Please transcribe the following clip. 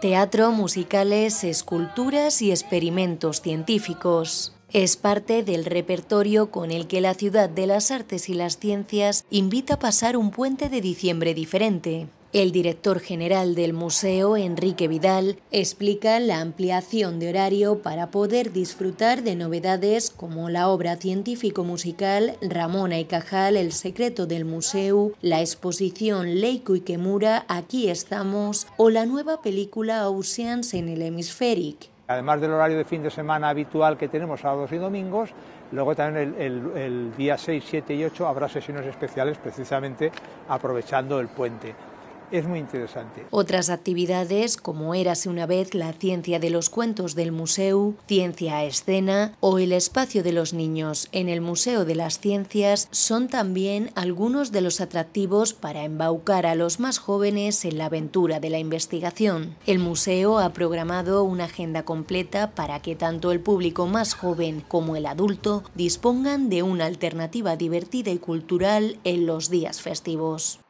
Teatro, musicales, esculturas y experimentos científicos. Es parte del repertorio con el que la Ciudad de las Artes y las Ciencias invita a pasar un puente de diciembre diferente. El director general del museo, Enrique Vidal, explica la ampliación de horario para poder disfrutar de novedades como la obra científico-musical Ramona y Cajal, El secreto del museo, la exposición Leiku y Kemura, Aquí estamos, o la nueva película Oceans en el hemisférico Además del horario de fin de semana habitual que tenemos sábados y domingos, luego también el, el día 6, 7 y 8 habrá sesiones especiales precisamente aprovechando el puente es muy interesante. Otras actividades, como Érase una vez la ciencia de los cuentos del museo, Ciencia a escena o el espacio de los niños en el Museo de las Ciencias, son también algunos de los atractivos para embaucar a los más jóvenes en la aventura de la investigación. El museo ha programado una agenda completa para que tanto el público más joven como el adulto dispongan de una alternativa divertida y cultural en los días festivos.